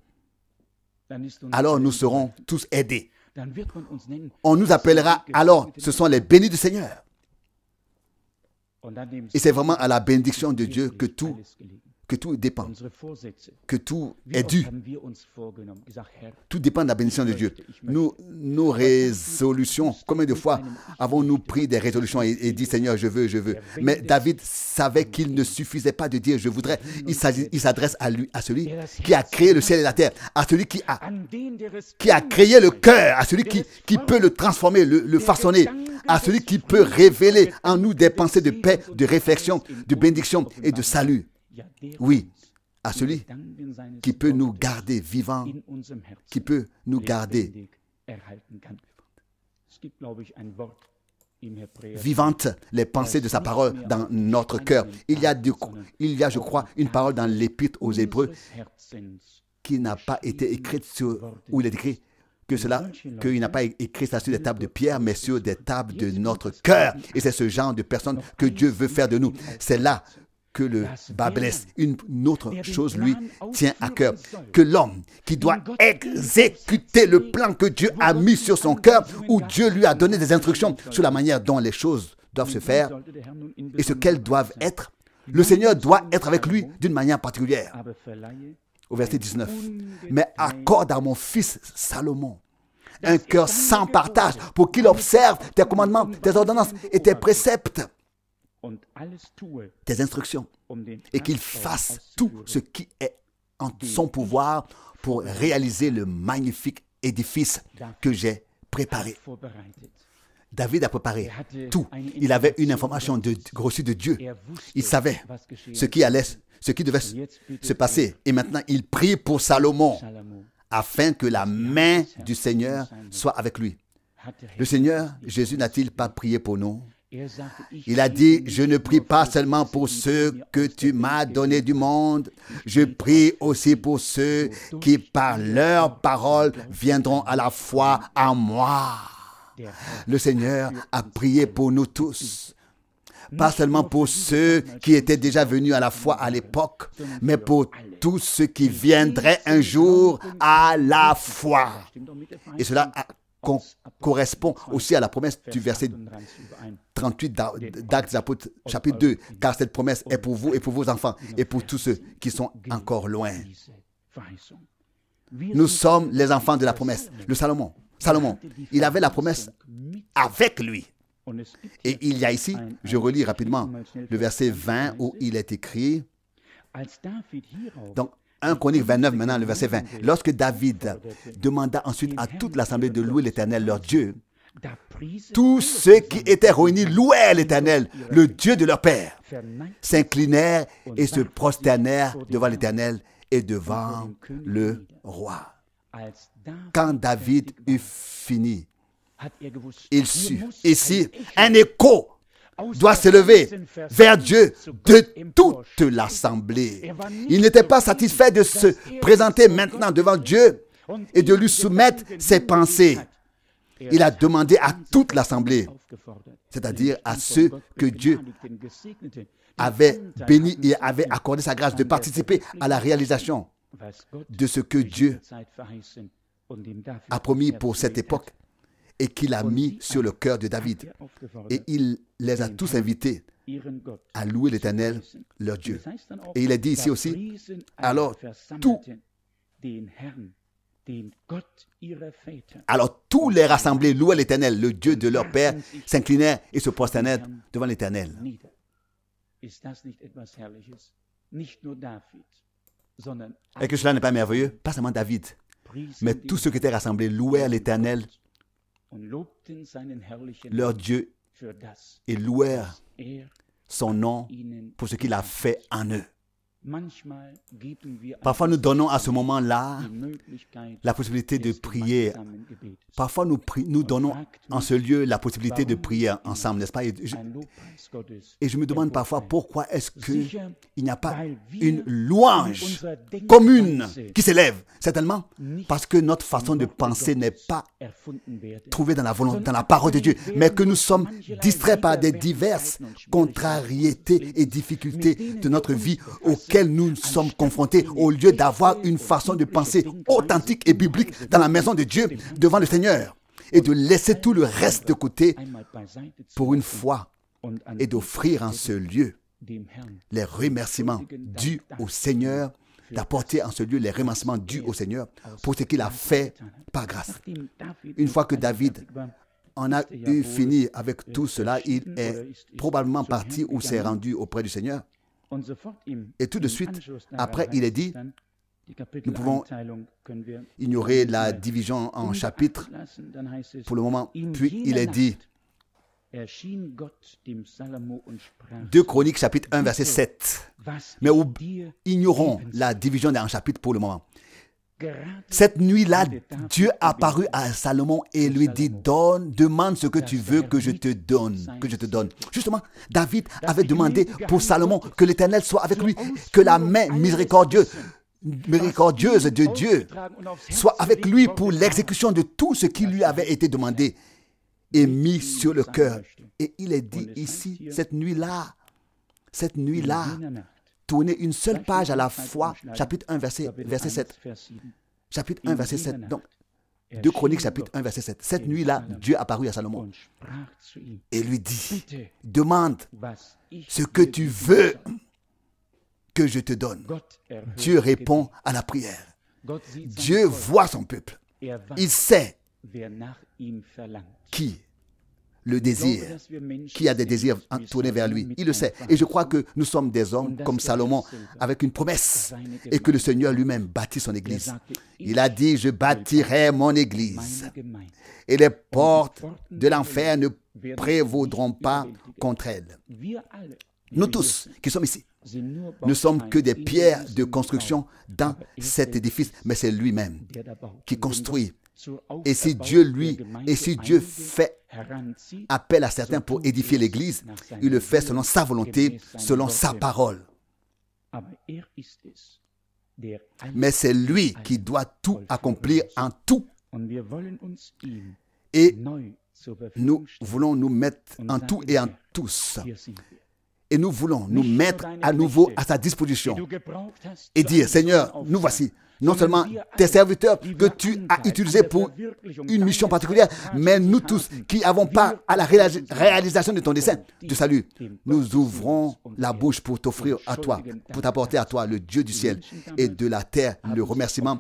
Alors nous serons tous aidés. On nous appellera alors, ce sont les bénis du Seigneur. Et c'est vraiment à la bénédiction de Dieu que tout que tout dépend, que tout est dû. Tout dépend de la bénédiction de Dieu. Nous, nos résolutions, combien de fois avons-nous pris des résolutions et, dit Seigneur, je veux, je veux. Mais David savait qu'il ne suffisait pas de dire je voudrais. Il s'adresse à lui, à celui qui a créé le ciel et la terre, à celui qui a, qui a créé le cœur, à celui qui, peut le transformer, le façonner, à celui qui peut révéler en nous des pensées de paix, de réflexion, de bénédiction et de salut. Oui, à celui qui peut nous garder vivants, qui peut nous garder vivantes les pensées de sa parole dans notre cœur. Il y a, du, il y a je crois, une parole dans l'épître aux Hébreux qui n'a pas été écrite sur, où il est écrit que cela, qu'il n'a pas écrit ça sur des tables de pierre, mais sur des tables de notre cœur. Et c'est ce genre de personne que Dieu veut faire de nous. C'est là que le bas blesse. Une, autre chose lui tient à cœur, que l'homme qui doit exécuter le plan que Dieu a mis sur son cœur, où Dieu lui a donné des instructions sur la manière dont les choses doivent se faire et ce qu'elles doivent être, le Seigneur doit être avec lui d'une manière particulière. Au verset 19. Mais accorde à mon fils Salomon un cœur sans partage pour qu'il observe tes commandements, tes ordonnances et tes préceptes tes instructions um et qu'il fasse tout ce qui est en son pouvoir pour réaliser le magnifique édifice que j'ai préparé. David a préparé er tout. Il avait une information de, de Dieu. Er il savait ce qui allait, ce qui devait se passer. Et maintenant, il prie pour Salomon afin que la main du Seigneur soit avec lui. Le Seigneur Jésus n'a-t-il pas prié pour nous il a dit, je ne prie pas seulement pour ceux que tu m'as donné du monde, je prie aussi pour ceux qui par leur parole viendront à la foi à moi. Le Seigneur a prié pour nous tous pas seulement pour ceux qui étaient déjà venus à la foi à l'époque, mais pour tous ceux qui viendraient un jour à la foi. Et cela correspond aussi à la promesse du verset 38 d'Actes chapitre 2, car cette promesse est pour vous et pour vos enfants et pour tous ceux qui sont encore loin. Nous sommes les enfants de la promesse. Le Salomon, Salomon, il avait la promesse avec lui. Et il y a ici, je relis rapidement le verset 20 où il est écrit, donc 1 Chronique 29, maintenant, le verset 20. Lorsque David demanda ensuite à toute l'assemblée de louer l'Éternel, leur Dieu, tous ceux qui étaient réunis louaient l'Éternel, le Dieu de leur Père, s'inclinèrent et se prosternèrent devant l'Éternel et devant le roi. Quand David eut fini, il sut ici un écho doit lever vers Dieu de toute l'assemblée. Il n'était pas satisfait de se présenter maintenant devant Dieu et de lui soumettre ses pensées. Il a demandé à toute l'assemblée, c'est-à-dire à ceux que Dieu avait bénis et avait accordé sa grâce de participer à la réalisation de ce que Dieu a promis pour cette époque et qu'il a mis sur le cœur de David. Et il les a tous invités à louer l'Éternel, leur Dieu. Et il a dit ici aussi, alors tout alors tous les rassemblés louaient l'Éternel, le Dieu de leur Père, s'inclinaient et se prosternèrent devant l'Éternel. Et que cela n'est pas merveilleux, pas seulement David, mais tous ceux qui étaient rassemblés louaient l'Éternel, leur Dieu et louèrent er son nom pour ce qu'il a fait en eux. Parfois nous donnons à ce moment-là la possibilité de prier. Parfois nous, nous donnons en ce lieu la possibilité de prier ensemble, n'est-ce pas? Et je, me demande parfois pourquoi est-ce qu'il n'y a pas une louange commune qui s'élève. Certainement parce que notre façon de penser n'est pas trouvée dans la, volonté, dans la parole de Dieu, mais que nous sommes distraits par des diverses contrariétés et difficultés de notre vie auxquelles nous sommes confrontés, au lieu d'avoir une façon de penser authentique et biblique dans la maison de Dieu, devant le Seigneur, et de laisser tout le reste de côté pour une fois, et d'offrir en ce lieu les remerciements dus au Seigneur d'apporter en ce lieu les remerciements dus au Seigneur pour ce qu'il a fait par grâce. Une fois que David en a eu fini avec tout cela, il est probablement parti ou s'est rendu auprès du Seigneur. Et tout de suite, après, il est dit, nous pouvons ignorer la division en chapitres pour le moment. Puis il est dit, 2 Chroniques chapitre 1 verset 7. Mais ignorons la division en chapitres pour le moment. Cette nuit-là, Dieu apparut à Salomon et lui dit, donne, demande ce que tu veux que je te donne, que je te donne. Justement, David avait demandé pour Salomon que l'Éternel soit avec lui, que la main miséricordieuse miséricordieuse de Dieu soit avec lui pour l'exécution de tout ce qui lui avait été demandé et mis sur le cœur. Et il est dit ici, cette nuit-là, cette nuit-là, tourner une seule page à la fois, chapitre 1, verset, 7. Chapitre 1, verset 7. Donc, 2 Chroniques, chapitre 1, verset 7. Cette nuit-là, Dieu apparut à Salomon et lui dit, demande ce que tu veux que je te donne. Dieu répond à la prière. Dieu voit son peuple. Il sait qui le désir, qui a des désirs tournés vers lui. Il le sait. Et je crois que nous sommes des hommes comme Salomon, avec une promesse, et que le Seigneur lui-même bâtit son Église. Il a dit, je bâtirai mon Église, et les portes de l'enfer ne prévaudront pas contre elle. Nous tous qui sommes ici, ne sommes que des pierres de construction dans cet édifice, mais c'est lui-même qui construit et si Dieu, lui, et si Dieu fait appel à certains pour édifier l'Église, il le fait selon sa volonté, selon sa parole. Ah, mais c'est lui qui doit tout accomplir en tout. Et nous voulons nous mettre en tout et en tous. Et nous voulons nous mettre à nouveau à sa disposition et dire, Seigneur, nous voici non seulement tes serviteurs que tu as utilisés pour une mission particulière, mais nous tous qui avons part à la réalisation de ton dessein de salut, nous ouvrons la bouche pour t'offrir à toi, pour t'apporter à toi le Dieu du ciel et de la terre le remerciement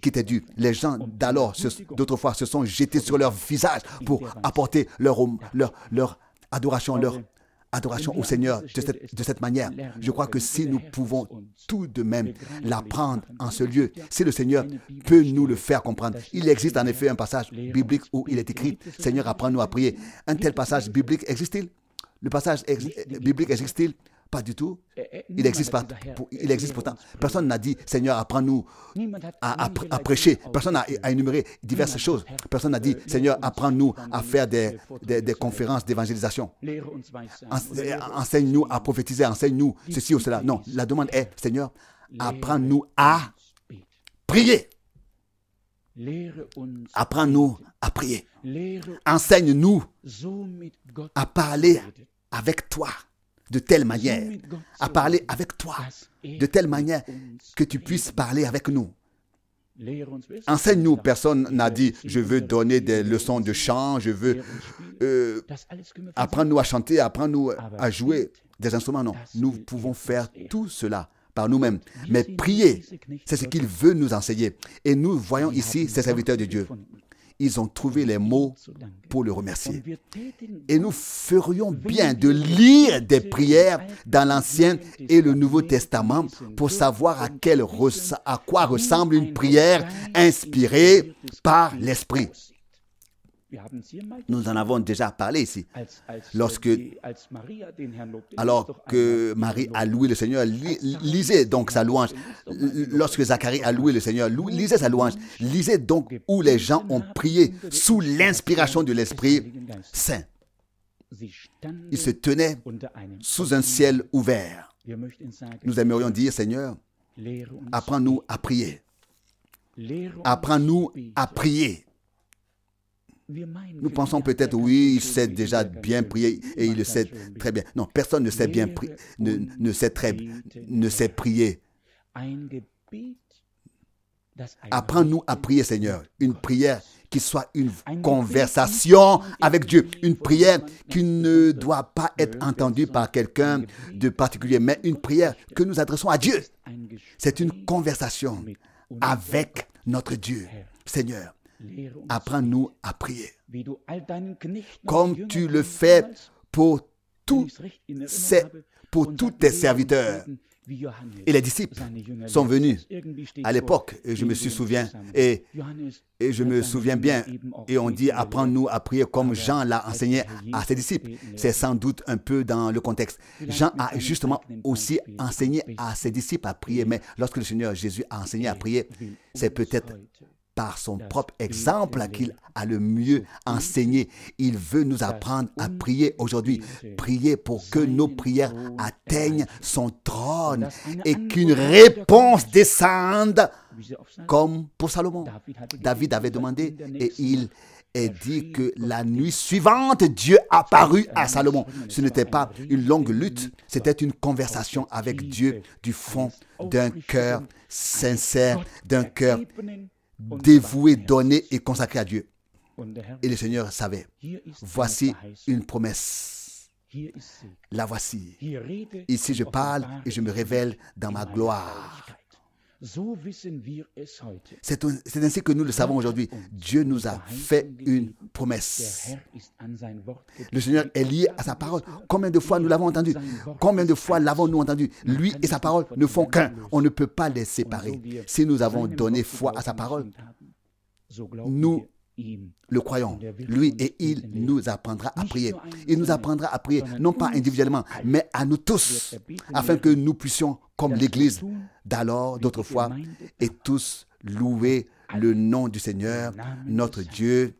qui t'est dû. Les gens d'alors, d'autrefois, se sont jetés sur leur visage pour apporter leur, leur, leur adoration, leur adoration au Seigneur de cette, manière. Je crois que si nous pouvons tout de même l'apprendre en ce lieu, si le Seigneur peut nous le faire comprendre, il existe en effet un passage biblique où il est écrit, Seigneur, apprends-nous à prier. Un tel passage biblique existe-t-il Le passage biblique existe-t-il pas du tout. Eh, eh, il existe, pas, il existe pourtant. Personne n'a dit, Seigneur, apprends-nous à, prêcher. Oh, Personne n'a énuméré diverses choses. Personne n'a dit, Seigneur, apprends-nous à faire des, des conférences d'évangélisation. Enseigne-nous à prophétiser, enseigne-nous ceci ou cela. Non, la demande est, Seigneur, apprends-nous à prier. Apprends-nous à prier. Enseigne-nous à parler avec toi de telle manière, à parler avec toi de telle manière que tu puisses parler avec nous. Enseigne-nous, personne n'a dit, je veux donner des leçons de chant, je veux... Euh, apprendre nous à chanter, apprendre nous à jouer des instruments. Non, nous pouvons faire tout cela par nous-mêmes. Mais prier, c'est ce qu'il veut nous enseigner. Et nous voyons ici ces serviteurs de Dieu ils ont trouvé les mots pour le remercier. Et nous ferions bien de lire des prières dans l'Ancien et le Nouveau Testament pour savoir à, quoi ressemble une prière inspirée par l'Esprit. Nous en avons déjà parlé ici. Lorsque, alors que Marie a loué le Seigneur, lisez donc sa louange. Lorsque Zacharie a loué le Seigneur, lisez sa louange. Lisez donc où les gens ont prié sous l'inspiration de l'Esprit Saint. Ils se tenaient sous un ciel ouvert. Nous aimerions dire, Seigneur, apprends-nous à prier. Apprends-nous à prier. Nous pensons peut-être, oui, il sait déjà bien prier et il le sait très bien. Non, personne ne sait bien prier, ne, ne, sait très, ne sait prier. Apprends-nous à prier, Seigneur, une prière qui soit une conversation avec Dieu, une prière qui ne doit pas être entendue par quelqu'un de particulier, mais une prière que nous adressons à Dieu. C'est une conversation avec notre Dieu. Seigneur, apprends-nous à prier, comme tu le fais pour, tous pour tes serviteurs. Et les disciples sont venus à l'époque, je me suis souviens, et, et, je me souviens bien, et on dit apprends-nous à prier comme Jean l'a enseigné à ses disciples. C'est sans doute un peu dans le contexte. Jean a justement aussi enseigné à ses disciples à prier, mais lorsque le Seigneur Jésus a enseigné à prier, c'est peut-être par son propre exemple qu'il a le mieux enseigné. Il veut nous apprendre à prier aujourd'hui. Prier pour que nos prières atteignent son trône et qu'une réponse descende comme pour Salomon. David avait demandé et il est dit que la nuit suivante, Dieu apparut à Salomon. Ce n'était pas une longue lutte, c'était une conversation avec Dieu du fond d'un cœur sincère, d'un cœur dévoué, donné et consacré à Dieu. Et le Seigneur savait, voici une promesse. La voici. Ici je parle et je me révèle dans ma gloire. C'est ainsi que nous le savons aujourd'hui. Dieu nous a fait une promesse. Le Seigneur est lié à sa parole. Combien de fois nous l'avons entendu Combien de fois l'avons-nous entendu Lui et sa parole ne font qu'un. On ne peut pas les séparer. Er si nous avons donné foi à sa parole, nous le croyant, lui, et il nous apprendra à prier. Il nous apprendra à prier, non pas individuellement, mais à nous tous, afin que nous puissions, comme l'Église d'alors, d'autrefois, et tous louer le nom du Seigneur, notre Dieu,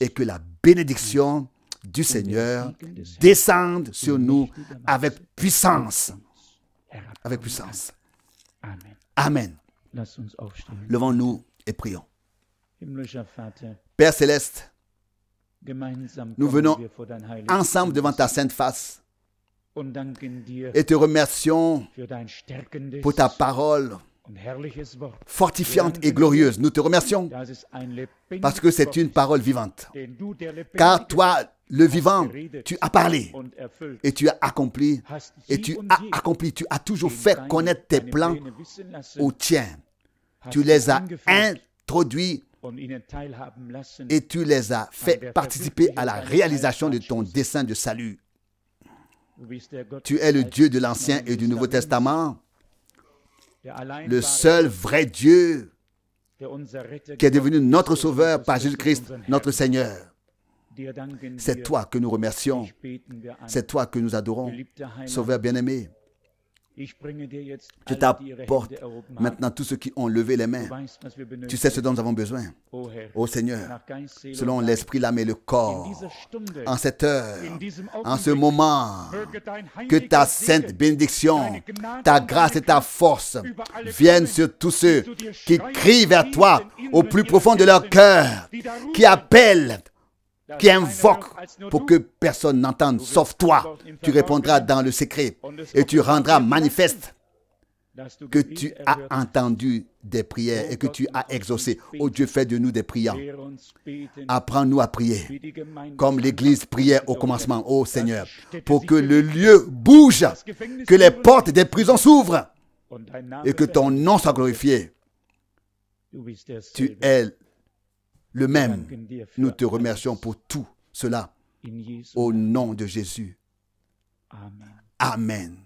et que la bénédiction du Seigneur descende sur nous avec puissance. Avec puissance. Amen. Levons-nous et prions. Père céleste, nous venons ensemble devant ta sainte face et te remercions pour ta parole fortifiante et glorieuse. Nous te remercions parce que c'est une parole vivante. Car toi, le vivant, tu as parlé et tu as accompli et tu as accompli, tu as toujours fait connaître tes plans aux tiens. Tu les as introduits et tu les as fait participer à la réalisation de ton dessein de salut. Tu es le Dieu de l'Ancien et du Nouveau Testament, le seul vrai Dieu qui est devenu notre Sauveur par Jésus-Christ, notre Seigneur. C'est toi que nous remercions. C'est toi que nous adorons. Sauveur bien-aimé, je t'apporte maintenant tous ceux qui ont levé les mains. Tu sais ce dont nous avons besoin. Ô Seigneur, selon l'esprit, l'âme et le corps, en cette heure, en ce moment, que ta sainte bénédiction, ta grâce et ta force viennent sur tous ceux qui crient vers toi au plus profond de leur cœur, qui appellent qui invoque hein, pour que personne n'entende, sauf toi. Tu répondras dans le secret et tu rendras manifeste que tu as entendu des prières et que tu as exaucé. Oh Dieu, fais de nous des priants. Apprends-nous à prier, comme l'Église priait au commencement, ô oh Seigneur, pour que le lieu bouge, que les portes des prisons s'ouvrent et que ton nom soit glorifié. Tu es le même. Nous te remercions pour tout cela. Au nom de Jésus. Amen.